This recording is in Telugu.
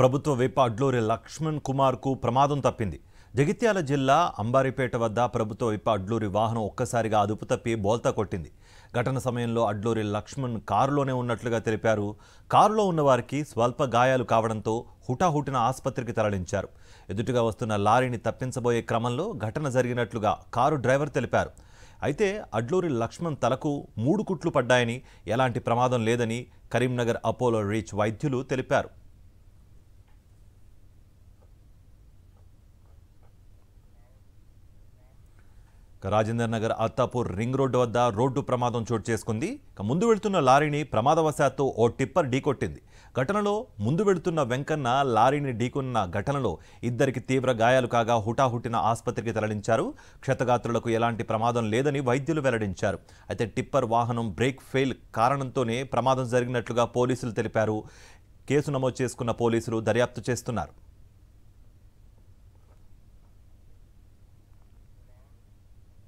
ప్రభుత్వ విప్ అడ్లూరి లక్ష్మణ్ కుమార్కు ప్రమాదం తప్పింది జగిత్యాల జిల్లా అంబారిపేట వద్ద ప్రభుత్వ విప్ అడ్లూరి వాహనం ఒక్కసారిగా అదుపు తప్పి బోల్తా కొట్టింది ఘటన సమయంలో అడ్లూరి లక్ష్మణ్ కారులోనే ఉన్నట్లుగా తెలిపారు కారులో ఉన్నవారికి స్వల్ప గాయాలు కావడంతో హుటాహుటిన ఆసుపత్రికి తరలించారు ఎదుటిగా వస్తున్న లారీని తప్పించబోయే క్రమంలో ఘటన జరిగినట్లుగా కారు డ్రైవర్ తెలిపారు అయితే అడ్లూరి లక్ష్మణ్ తలకు మూడు కుట్లు పడ్డాయని ఎలాంటి ప్రమాదం లేదని కరీంనగర్ అపోలో రీచ్ వైద్యులు తెలిపారు రాజేందర్ నగర్ అత్తాపూర్ రింగ్ రోడ్డు వద్ద రోడ్డు ప్రమాదం చోటు చేసుకుంది ముందు వెళుతున్న లారీని ప్రమాదవశాత్తు ఓ టిప్పర్ ఢీకొట్టింది ఘటనలో ముందు వెళుతున్న వెంకన్న లారీని ఢీకొన్న ఘటనలో ఇద్దరికి తీవ్ర గాయాలు కాగా హుటాహుటిన ఆసుపత్రికి తరలించారు క్షతగాత్రులకు ఎలాంటి ప్రమాదం లేదని వైద్యులు వెల్లడించారు అయితే టిప్పర్ వాహనం బ్రేక్ ఫెయిల్ కారణంతోనే ప్రమాదం జరిగినట్లుగా పోలీసులు తెలిపారు కేసు నమోదు చేసుకున్న పోలీసులు దర్యాప్తు చేస్తున్నారు